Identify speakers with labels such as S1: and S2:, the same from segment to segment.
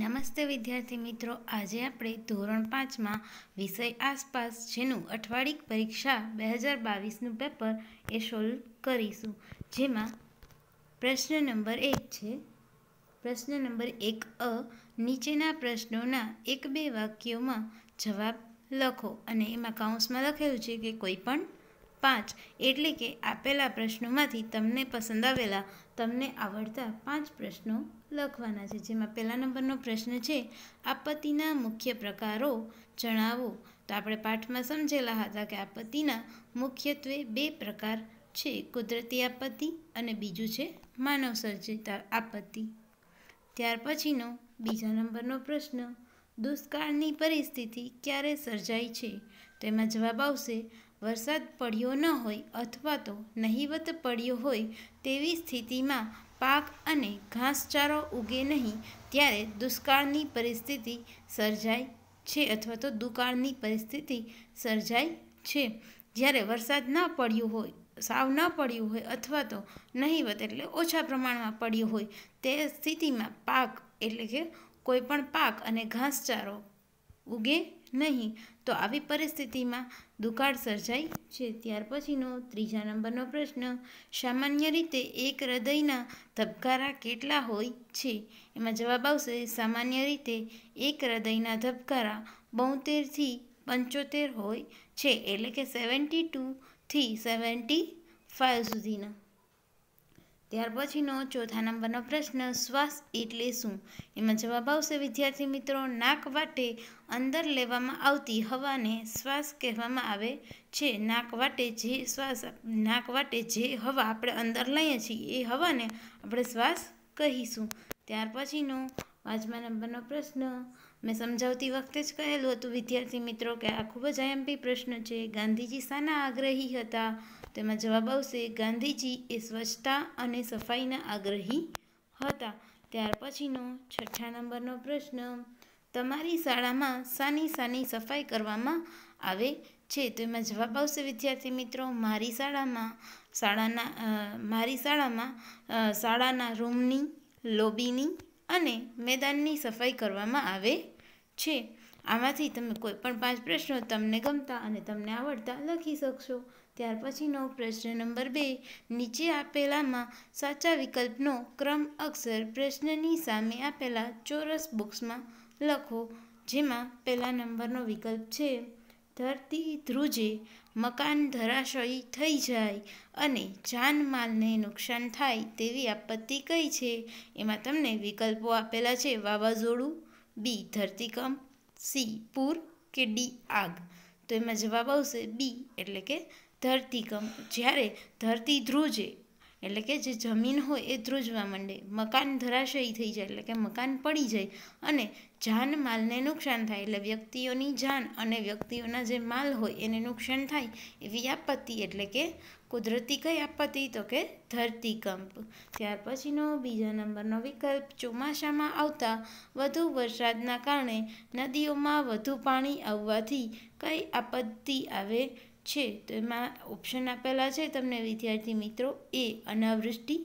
S1: નમસ્તે વિદ્યાર્થી મિત્રો આજે આપણે ધોરણ પાંચમાં વિષય આસપાસ જેનું અઠવાડિક પરીક્ષા બે હજાર બાવીસનું પેપર એ સોલ્વ કરીશું જેમાં પ્રશ્ન નંબર એક છે પ્રશ્ન નંબર એક અ નીચેના પ્રશ્નોના એક બે વાક્યોમાં જવાબ લખો અને એમાં કાઉન્સમાં લખેલું છે કે કોઈ પણ પાંચ એટલે કે આપેલા પ્રશ્નોમાંથી તમને પસંદ આવેલા તમને આવડતા પાંચ પ્રશ્નો લખવાના છે જેમાં પહેલા નંબરનો પ્રશ્ન છે આપત્તિના મુખ્ય પ્રકારો જણાવો તો આપણે પાઠમાં સમજેલા હતા કે આપત્તિના મુખ્યત્વે બે પ્રકાર છે કુદરતી આપત્તિ અને બીજું છે માનવ માનવસર્જિત આપત્તિ ત્યાર પછીનો બીજા નંબરનો પ્રશ્ન દુષ્કાળની પરિસ્થિતિ ક્યારે સર્જાય છે તો એમાં જવાબ આવશે વરસાદ પડ્યો ન હોય અથવા તો નહિવત પડ્યો હોય તેવી સ્થિતિમાં પાક અને ઘાસચારો ઉગે નહીં ત્યારે દુષ્કાળની પરિસ્થિતિ સર્જાય છે અથવા તો દુકાળની પરિસ્થિતિ સર્જાય છે જ્યારે વરસાદ ન પડ્યો હોય સાવ ન પડ્યું હોય અથવા તો નહીવત એટલે ઓછા પ્રમાણમાં પડ્યું હોય તે સ્થિતિમાં પાક એટલે કે કોઈપણ પાક અને ઘાસચારો ઉગે નહીં તો આવી પરિસ્થિતિમાં દુકાળ સર્જાય છે ત્યાર પછીનો ત્રીજા નંબરનો પ્રશ્ન સામાન્ય રીતે એક હૃદયના ધબકારા કેટલા હોય છે એમાં જવાબ આવશે સામાન્ય રીતે એક હૃદયના ધબકારા બોતેરથી પંચોતેર હોય છે એટલે કે સેવન્ટી ટુથી સેવન્ટી ફાઇવ સુધીના ત્યાર પછીનો ચોથા નંબરનો પ્રશ્ન શ્વાસ એટલે શું એમાં જવાબ આવશે વિદ્યાર્થી મિત્રો નાક વાટે અંદર લેવામાં આવતી હવાને શ્વાસ કહેવામાં આવે છે નાક વાટે જે શ્વાસ નાક વાટે જે હવા આપણે અંદર લઈએ છીએ એ હવાને આપણે શ્વાસ કહીશું ત્યાર પછીનો પાંચમા નંબરનો પ્રશ્ન મેં સમજાવતી વખતે જ કહેલું હતું વિદ્યાર્થી મિત્રો કે આ ખૂબ જ આઈએમપી પ્રશ્ન છે ગાંધીજી શાના આગ્રહી હતા તેમાં જવાબ આવશે ગાંધીજી એ સ્વચ્છતા અને સફાઈના આગ્રહી હતા ત્યાર પછીનો છઠ્ઠા નંબરનો પ્રશ્ન તમારી શાળામાં સાની સાની સફાઈ કરવામાં આવે છે તો એમાં જવાબ આવશે વિદ્યાર્થી મિત્રો મારી શાળામાં શાળાના મારી શાળામાં શાળાના રૂમની લોબીની અને મેદાનની સફાઈ કરવામાં આવે છે આમાંથી તમે કોઈ પણ પાંચ પ્રશ્નો તમને ગમતા અને તમને આવડતા લખી શકશો ત્યાર પછીનો પ્રશ્ન નંબર બે નીચે આપેલામાં સાચા વિકલ્પનો ક્રમ અક્ષર પ્રશ્નની સામે આપેલા ચોરસ બોક્સમાં લખો જેમાં પહેલા નંબરનો વિકલ્પ છે ધરતી ધ્રુજે મકાન ધરાશયી થઈ જાય અને જાનમાલને નુકસાન થાય તેવી આપત્તિ કઈ છે એમાં તમને વિકલ્પો આપેલા છે વાવાઝોડું બી ધરતીકંપ સી પૂર કે ડી આગ તો એમાં જવાબ આવશે બી એટલે કે ધરતીકંપ જ્યારે ધરતી ધ્રુજે એટલે કે જે જમીન હોય એ ધ્રુજવા માંડે મકાન ધરાશયી થઈ જાય એટલે કે મકાન પડી જાય અને જાન માલને નુકસાન થાય એટલે વ્યક્તિઓની જાન અને વ્યક્તિઓના જે માલ હોય એને નુકસાન થાય એવી આપત્તિ એટલે કે કુદરતી કઈ આપત્તિ તો કે ધરતીકંપ ત્યાર પછીનો બીજા નંબરનો વિકલ્પ ચોમાસામાં આવતા વધુ વરસાદના કારણે નદીઓમાં વધુ પાણી આવવાથી કઈ આપત્તિ આવે છે તો એમાં ઓપ્શન આપેલા છે તમને વિદ્યાર્થી મિત્રો એ અનાવૃષ્ટિ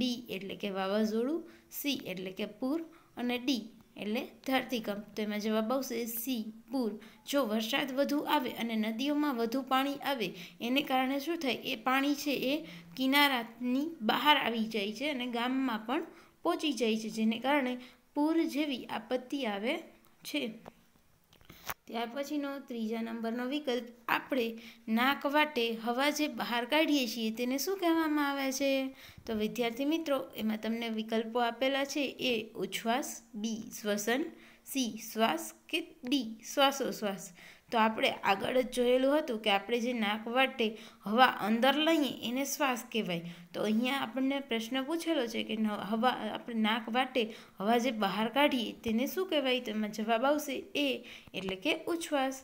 S1: બી એટલે કે વાવાઝોડું સી એટલે કે પૂર અને ડી એટલે ધરતીકંપ તો એમાં જવાબ આવશે સી પૂર જો વરસાદ વધુ આવે અને નદીઓમાં વધુ પાણી આવે એને કારણે શું થાય એ પાણી છે એ કિનારાની બહાર આવી જાય છે અને ગામમાં પણ પહોંચી જાય છે જેને કારણે પૂર જેવી આપત્તિ આવે છે ત્યાર પછીનો ત્રીજા નંબરનો વિકલ્પ આપણે નાક વાટે હવા જે બહાર કાઢીએ છીએ તેને શું કહેવામાં આવે છે તો વિદ્યાર્થી મિત્રો એમાં તમને વિકલ્પો આપેલા છે એ ઉચ્છ્વાસ બી શ્વસન સી શ્વાસ કે ડી શ્વાસોશ્વાસ તો આપણે આગળ જ જોયેલું હતું કે આપણે જે નાક વાટે હવા અંદર લઈએ એને શ્વાસ કહેવાય તો અહીંયા આપણને પ્રશ્ન પૂછેલો છે કે હવા આપણે નાક વાટે હવા જે બહાર કાઢીએ તેને શું કહેવાય તો એમાં જવાબ આવશે એ એટલે કે ઉચ્છ્વાસ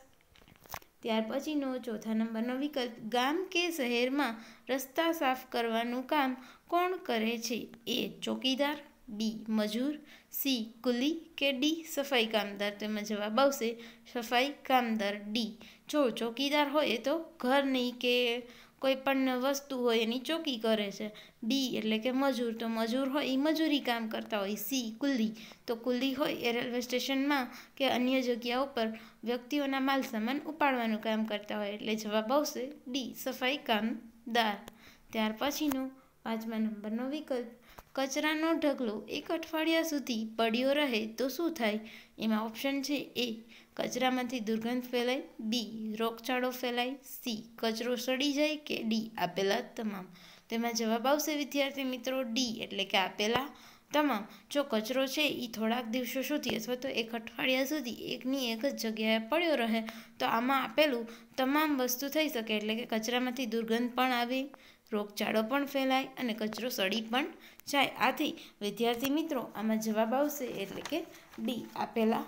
S1: ત્યાર પછીનો ચોથા નંબરનો વિકલ્પ ગામ કે શહેરમાં રસ્તા સાફ કરવાનું કામ કોણ કરે છે એ ચોકીદાર બી મજૂર સી કુલી કે ડી સફાઈ કામદાર તેમાં એમાં જવાબ આવશે સફાઈ કામદાર ડી જો ચોકીદાર હોય તો ઘરની કે કોઈ પણ વસ્તુ હોય એની ચોકી કરે છે ડી એટલે કે મજૂર તો મજૂર હોય એ મજૂરી કામ કરતા હોય સી કુલી તો કુલી હોય એ રેલવે સ્ટેશનમાં કે અન્ય જગ્યા ઉપર વ્યક્તિઓના માલ સામાન ઉપાડવાનું કામ કરતા હોય એટલે જવાબ આવશે ડી સફાઈ કામદાર ત્યાર પછીનો પાંચમા નંબરનો વિકલ્પ કચરાનો ઢગલો એક અઠવાડિયા સુધી પડ્યો રહે તો શું થાય એમાં ઓપ્શન છે એ કચરામાંથી દુર્ગંધ ફેલાય બી રોગચાળો ફેલાય સી કચરો સડી જાય કે ડી આપેલા તમામ તેમાં જવાબ આવશે વિદ્યાર્થી મિત્રો ડી એટલે કે આપેલા તમામ જો કચરો છે એ થોડાક દિવસો સુધી અથવા તો એક અઠવાડિયા સુધી એકની એક જ જગ્યાએ પડ્યો રહે તો આમાં આપેલું તમામ વસ્તુ થઈ શકે એટલે કે કચરામાંથી દુર્ગંધ પણ આવે રોગચાળો પણ ફેલાય અને કચરો સડી પણ જાય આથી વિદ્યાર્થી મિત્રો આમાં જવાબ આવશે એટલે કે ડી આપેલા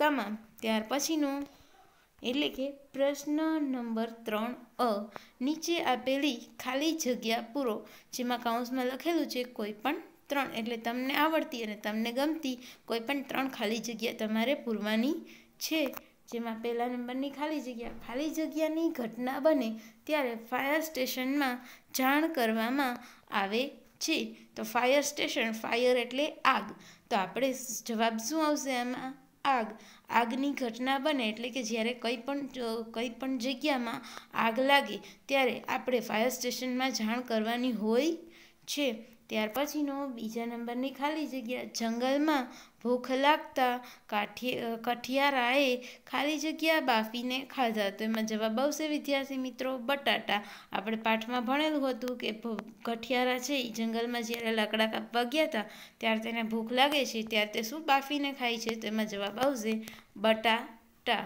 S1: તમામ ત્યાર પછીનો એટલે કે પ્રશ્ન નંબર ત્રણ અ નીચે આપેલી ખાલી જગ્યા પૂરો જેમાં કાઉન્સમાં લખેલું છે કોઈ પણ ત્રણ એટલે તમને આવડતી અને તમને ગમતી કોઈ પણ ત્રણ ખાલી જગ્યા તમારે પૂરવાની છે જેમાં પહેલા નંબરની ખાલી જગ્યા ખાલી જગ્યાની ઘટના બને ત્યારે ફાયર સ્ટેશનમાં જાણ કરવામાં આવે છે તો ફાયર સ્ટેશન ફાયર એટલે આગ તો આપણે જવાબ શું આવશે એમાં આગ આગની ઘટના બને એટલે કે જ્યારે કંઈ પણ કંઈ પણ જગ્યામાં આગ લાગે ત્યારે આપણે ફાયર સ્ટેશનમાં જાણ કરવાની હોય છે ત્યાર પછીનો બીજા નંબરની ખાલી જગ્યા જંગલમાં ભૂખ લાગતા કાઠી કઠિયારાએ ખાલી જગ્યા બાફીને ખાધા તો એમાં જવાબ આવશે વિદ્યાર્થી મિત્રો બટાટા આપણે પાઠમાં ભણેલું હતું કે કઠિયારા છે એ જંગલમાં જ્યારે લાકડા કાપવા ગયા હતા ત્યારે તેને ભૂખ લાગે છે ત્યારે તે શું બાફીને ખાય છે તો એમાં જવાબ આવશે બટાટા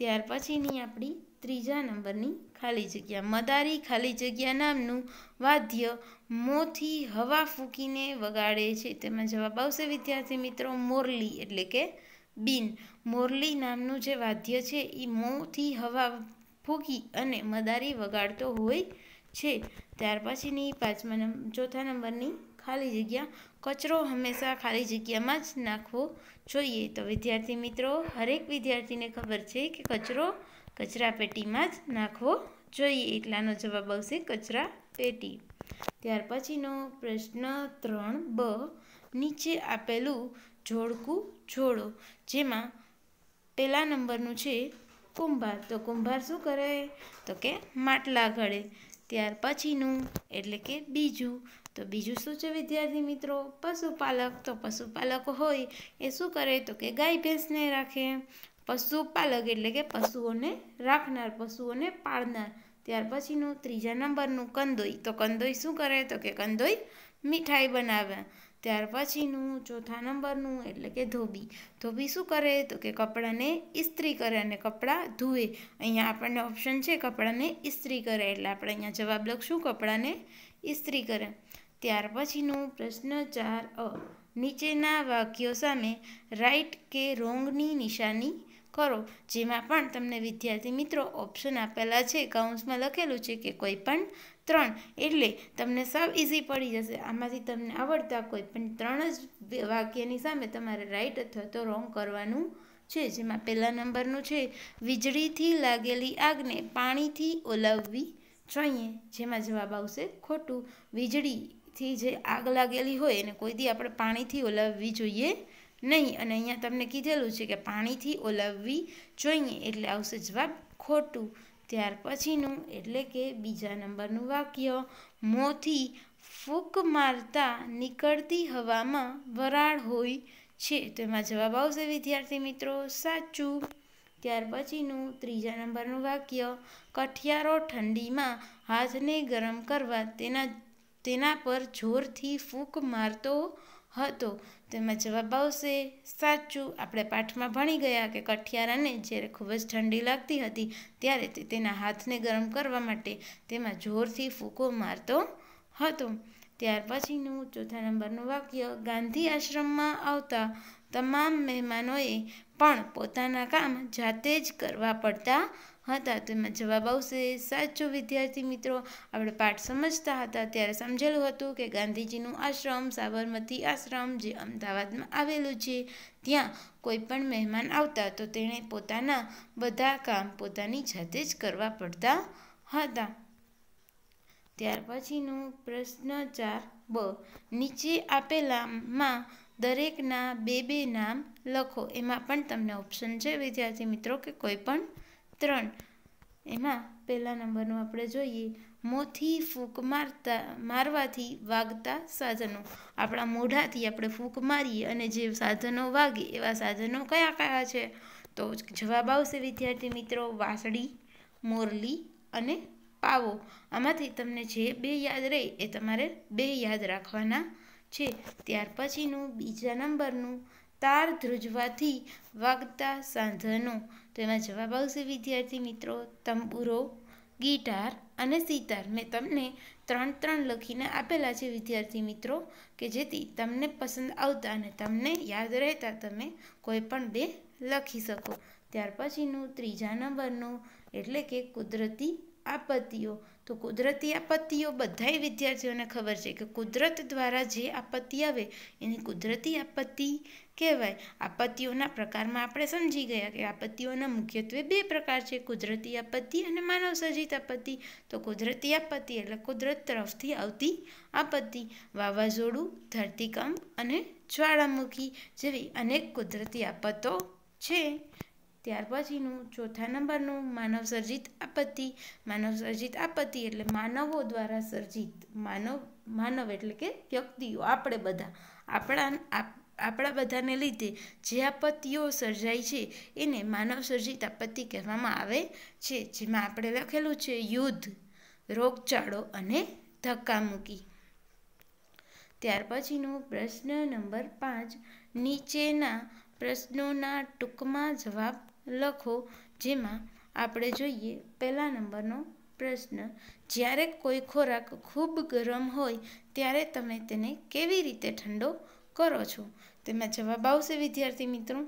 S1: ત્યાર પછીની આપણી ત્રીજા નંબરની ખાલી જગ્યા મદારી ખાલી જગ્યા નામનું વાદ્ય મોંથી હવા ફૂંકીને વગાડે છે તેમાં જવાબ આવશે વિદ્યાર્થી મિત્રો મોરલી એટલે કે બીન મોરલી નામનું જે વાદ્ય છે એ મોંથી હવા ફૂંકી અને મદારી વગાડતો હોય છે ત્યાર પછીની પાંચમા નંબર ચોથા નંબરની ખાલી જગ્યા કચરો હંમેશા ખાલી જગ્યામાં જ નાખવો જોઈએ તો વિદ્યાર્થી મિત્રો હરેક વિદ્યાર્થીને ખબર છે કે કચરો કચરા પેટીમાં જ નાખવો જોઈએ એટલાનો જવાબ આવશે કચરા પેટી ત્યાર પછીનો પ્રશ્ન ત્રણ બ નીચે આપેલું જોડકું જોડો જેમાં પહેલા નંબરનું છે કુંભાર તો કુંભાર શું કરે તો કે માટલા ઘડે ત્યાર પછીનું એટલે કે બીજું તો બીજું શું છે વિદ્યાર્થી મિત્રો પશુપાલક તો પશુપાલક હોય એ શું કરે તો કે ગાય ભેંસને રાખે પશુપાલક એટલે કે પશુઓને રાખનાર પશુઓને પાળનાર ત્યાર પછીનું ત્રીજા નંબરનું કંદોઈ તો કંદોઈ શું કરે તો કે કંદોઈ મીઠાઈ બનાવે ત્યાર પછીનું ચોથા નંબરનું એટલે કે ધોબી ધોબી શું કરે તો કે કપડાને ઇસ્ત્રી કરે અને કપડાં ધોવે અહીંયા આપણને ઓપ્શન છે કપડાને ઇસ્ત્રી કરે એટલે આપણે અહીંયા જવાબ લખશું કપડાને ઇસ્ત્રી કરે ત્યાર પછીનું પ્રશ્ન ચાર અ નીચેના વાક્યો સામે રાઈટ કે રોંગની નિશાની કરો જેમાં પણ તમને વિદ્યાર્થી મિત્રો ઓપ્શન આપેલા છે કાઉન્સમાં લખેલું છે કે કોઈ પણ ત્રણ એટલે તમને સૌ ઇઝી પડી જશે આમાંથી તમને આવડતા કોઈ પણ ત્રણ જ વાક્યની સામે તમારે રાઈટ અથવા તો રોંગ કરવાનું છે જેમાં પહેલા નંબરનું છે વીજળીથી લાગેલી આગને પાણીથી ઓલવવી જોઈએ જેમાં જવાબ આવશે ખોટું વીજળીથી જે આગ લાગેલી હોય એને કોઈ દી આપણે પાણીથી ઓલવવી જોઈએ નહીં અને અહીંયા તમને કીધેલું છે કે પાણીથી ઓલવવી જોઈએ એટલે આવશે જવાબ ખોટું ત્યાર પછીનું એટલે કે બીજા નંબરનું વાક્ય મોંથી ફૂંક મારતા નીકળતી હવામાં વરાળ હોય છે તો એમાં જવાબ આવશે વિદ્યાર્થી મિત્રો સાચું ત્યાર પછીનું ત્રીજા નંબરનું વાક્ય કઠિયારો ઠંડીમાં હાથને ગરમ કરવા તેના તેના પર જોરથી ફૂંક મારતો હતો તેમાં જવાબ આવશે સાચું આપણે પાઠમાં ભણી ગયા કે કઠિયારાને જ્યારે ખૂબ જ ઠંડી લાગતી હતી ત્યારે તે તેના હાથને ગરમ કરવા માટે તેમાં જોરથી ફૂકો મારતો હતો ત્યાર પછીનું ચોથા નંબરનું વાક્ય ગાંધી આશ્રમમાં આવતા તમામ મહેમાનોએ પણ પોતાના કામ જાતે જ કરવા પડતા હતા તેમાં જવાબ આવશે સાચો વિદ્યાર્થી મિત્રો આપણે પાઠ સમજતા હતા ત્યારે સમજેલું હતું કે ગાંધીજીનું આશ્રમ સાબરમતી આશ્રમ જે અમદાવાદમાં આવેલું છે ત્યાં કોઈ પણ મહેમાન આવતા તો તેણે પોતાના બધા કામ પોતાની જાતે જ કરવા પડતા હતા ત્યાર પછીનું પ્રશ્ન ચાર બ નીચે આપેલામાં દરેકના બે બે નામ લખો એમાં પણ તમને ઓપ્શન છે વિદ્યાર્થી મિત્રો કે કોઈ પણ ત્રણ એમાં પહેલા નંબરનું આપણે જોઈએ મોંથી ફૂંક મારતા મારવાથી વાગતા સાધનો આપણા મોઢાથી આપણે ફૂંક મારીએ અને જે સાધનો વાગે એવા સાધનો કયા કયા છે તો જવાબ આવશે વિદ્યાર્થી મિત્રો વાંસળી મોરલી અને પાવો આમાંથી તમને જે બે યાદ રહે એ તમારે બે યાદ રાખવાના છે ત્યાર પછીનું બીજા નંબરનું તાર ધ્રુજવાથી વાગતા સાધનો તેમાં જવાબ આવશે વિદ્યાર્થી મિત્રો તંબુરો ગિટાર અને સિતાર મેં તમને ત્રણ ત્રણ લખીને આપેલા છે વિદ્યાર્થી મિત્રો કે જેથી તમને પસંદ આવતા અને તમને યાદ રહેતા તમે કોઈ પણ બે લખી શકો ત્યાર પછીનું ત્રીજા નંબરનું એટલે કે કુદરતી આપત્તિઓ તો કુદરતી આપત્તિઓ બધાય વિદ્યાર્થીઓને ખબર છે કે કુદરત દ્વારા જે આપત્તિ આવે એની કુદરતી આપત્તિ કહેવાય આપત્તિઓના પ્રકારમાં આપણે સમજી ગયા કે આપત્તિઓના મુખ્યત્વે બે પ્રકાર છે કુદરતી આપત્તિ અને માનવસર્જિત આપત્તિ તો કુદરતી આપત્તિ એટલે કુદરત તરફથી આવતી આપત્તિ વાવાઝોડું ધરતીકંપ અને જ્વાળામુખી જેવી અનેક કુદરતી આપત્તો છે ત્યાર પછીનું ચોથા નંબરનું માનવ સર્જિત આપત્તિ માનવ સર્જિત આપત્તિ એટલે માનવો દ્વારા સર્જિત માનવ માનવ એટલે કે વ્યક્તિઓ આપણે બધા આપણા આપણા બધાને લીધે જે આપત્તિઓ સર્જાય છે એને માનવ સર્જિત આપત્તિ કહેવામાં આવે છે જેમાં આપણે લખેલું છે યુદ્ધ રોગચાળો અને ધક્કામુક્કી ત્યાર પછીનો પ્રશ્ન નંબર પાંચ નીચેના પ્રશ્નોના ટૂંકમાં જવાબ લખો જેમાં આપણે જોઈએ પહેલા નંબરનો પ્રશ્ન જ્યારે કોઈ ખોરાક ખૂબ ગરમ હોય ત્યારે તમે તેને કેવી રીતે ઠંડો કરો છો તેમાં જવાબ આવશે વિદ્યાર્થી મિત્રો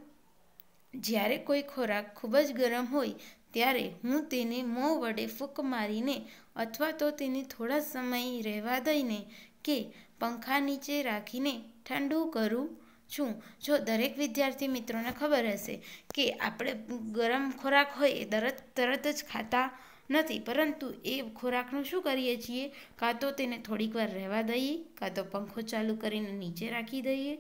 S1: જ્યારે કોઈ ખોરાક ખૂબ જ ગરમ હોય ત્યારે હું તેને મોં વડે ફૂંક મારીને અથવા તો તેને થોડા સમય રહેવા દઈને કે પંખા નીચે રાખીને ઠંડુ કરું છું જો દરેક વિદ્યાર્થી મિત્રોને ખબર હશે કે આપણે ગરમ ખોરાક હોય એ તરત તરત જ ખાતા નથી પરંતુ એ ખોરાકનું શું કરીએ છીએ કાં તો તેને થોડીક વાર રહેવા દઈએ કાં તો પંખો ચાલુ કરીને નીચે રાખી દઈએ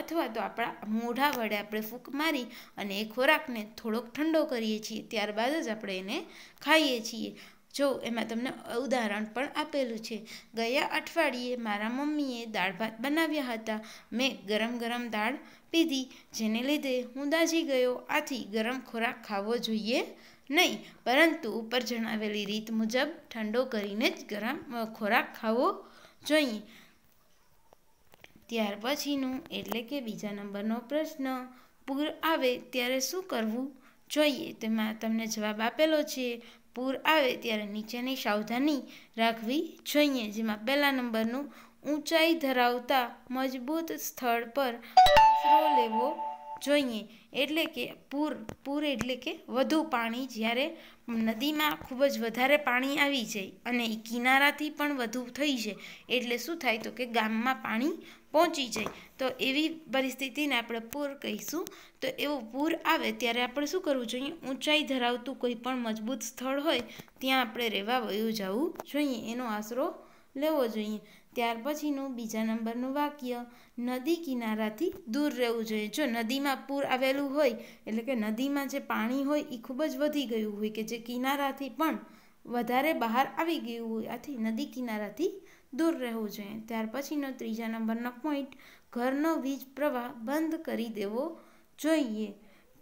S1: અથવા તો આપણા મોઢા વડે આપણે ફૂંક મારી અને એ ખોરાકને થોડોક ઠંડો કરીએ છીએ ત્યારબાદ જ આપણે એને ખાઈએ છીએ જો એમાં તમને ઉદાહરણ પણ આપેલું છે ગયા અઠવાડિયે મારા મમ્મીએ દાળ ભાત બનાવ્યા હતા મેં ગરમ ગરમ દાળ પીધી જેને લીધે હું દાઝી ગયો આથી ગરમ ખોરાક ખાવો જોઈએ નહીં પરંતુ ઉપર જણાવેલી રીત મુજબ ઠંડો કરીને જ ગરમ ખોરાક ખાવો જોઈએ ત્યાર પછીનું એટલે કે બીજા નંબરનો પ્રશ્ન પૂર આવે ત્યારે શું કરવું જોઈએ તેમાં તમને જવાબ આપેલો છે પૂર આવે ત્યારે નીચેની સાવધાની રાખવી જોઈએ જેમાં પહેલા નંબરનું ઊંચાઈ ધરાવતા મજબૂત સ્થળ પર આશરો લેવો જોઈએ એટલે કે પૂર પૂર એટલે કે વધુ પાણી જ્યારે નદીમાં ખૂબ જ વધારે પાણી આવી જાય અને એ કિનારાથી પણ વધુ થઈ જાય એટલે શું થાય તો કે ગામમાં પાણી પહોંચી જાય તો એવી પરિસ્થિતિને આપણે પૂર કહીશું તો એવું પૂર આવે ત્યારે આપણે શું કરવું જોઈએ ઊંચાઈ ધરાવતું કોઈ પણ મજબૂત સ્થળ હોય ત્યાં આપણે રહેવા વયું જવું જોઈએ એનો આશરો લેવો જોઈએ ત્યાર પછીનું બીજા નંબરનું વાક્ય નદી કિનારાથી દૂર રહેવું જોઈએ જો નદીમાં પૂર આવેલું હોય એટલે કે નદીમાં જે પાણી હોય એ ખૂબ જ વધી ગયું હોય કે જે કિનારાથી પણ વધારે બહાર આવી ગયું હોય આથી નદી કિનારાથી દૂર રહેવું જોઈએ ત્યાર પછીનો ત્રીજા નંબરનો પોઈન્ટ ઘરનો વીજ પ્રવાહ બંધ કરી દેવો જોઈએ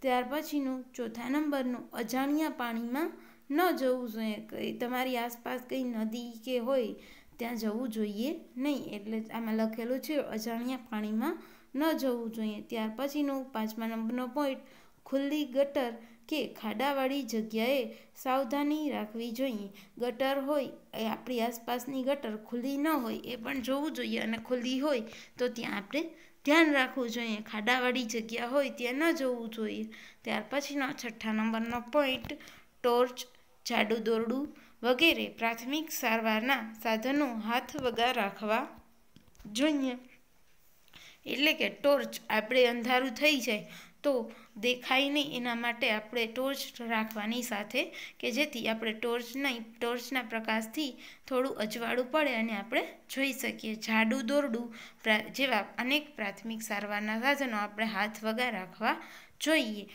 S1: ત્યાર પછીનું ચોથા નંબરનું અજાણ્યા પાણીમાં ન જવું જોઈએ કંઈ તમારી આસપાસ કંઈ નદી કે હોય ત્યાં જવું જોઈએ નહીં એટલે આમાં લખેલું છે અજાણ્યા પાણીમાં ન જવું જોઈએ ત્યાર પછીનો પાંચમા નંબરનો પોઈન્ટ ખુલ્લી ગટર કે ખાડાવાળી જગ્યાએ સાવધાની રાખવી જોઈએ ગટર હોય એ આપણી આસપાસની ગટર ખુલ્લી ન હોય એ પણ જોવું જોઈએ અને ખુલ્લી હોય તો ત્યાં આપણે ધ્યાન રાખવું જોઈએ ખાડાવાળી જગ્યા હોય ત્યાં ન જવું જોઈએ ત્યાર પછીનો છઠ્ઠા નંબરનો પોઈન્ટ ટોર્ચ જાડું દોરડું વગેરે પ્રાથમિક સારવારના સાધનો હાથ વગા રાખવા જોઈએ એટલે કે ટોર્ચ આપણે અંધારું થઈ જાય તો દેખાય નહીં એના માટે આપણે ટોર્ચ રાખવાની સાથે કે જેથી આપણે ટોર્ચ નહીં ટોર્ચના પ્રકાશથી થોડું અજવાળું પડે અને આપણે જોઈ શકીએ જાડું દોરડું જેવા અનેક પ્રાથમિક સારવારના સાધનો આપણે હાથ વગા રાખવા જોઈએ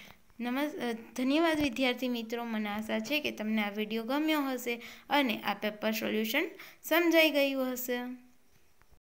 S1: નમસ ધન્યવાદ વિદ્યાર્થી મિત્રો મને આશા છે કે તમને આ વિડીયો ગમ્યો હશે અને આ પેપર સોલ્યુશન સમજાઈ ગયું હશે